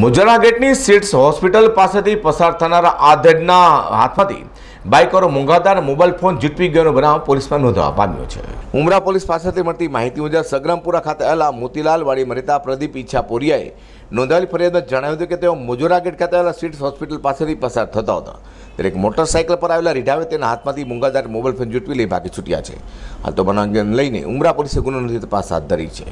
મોજરા ગેટની seats hospital પાસેથી પસાર થનારા આ આધેડના હાથમાંથી બાઇકરો મોંઘાદાર મોબાઈલ ફોન ઝૂંટવી ગયોનો બનાવ પોલીસમાં નોંધવા પામ્યો છે ઉમરા પોલીસ પાસેથી મળતી માહિતી મુજબ સગરમપુરા ખાતે આવેલા મોતીલાલવાડી મરેતા પ્રદીપ ઈચ્છાપુરિયાએ નોંધાયેલી ફરિયાદમાં જણાવ્યું હતું કે તેઓ મોજોરા ગેટ ખાતે આવેલા સીટ્સ હોસ્પિટલ પાસેથી પસાર થતા હતા ત્યારે દરેક મોટરસાઇકલ પર આવેલા રીઢાવે તેના હાથમાંથી મોંઘાદાર મોબાઈલ ફોન ઝૂંટવી લઈ ભાગી છૂટ્યા છે હાલ તો બનાવ લઈને ઉમરા પોલીસે ગુનો નોંધી તપાસ હાથ ધરી છે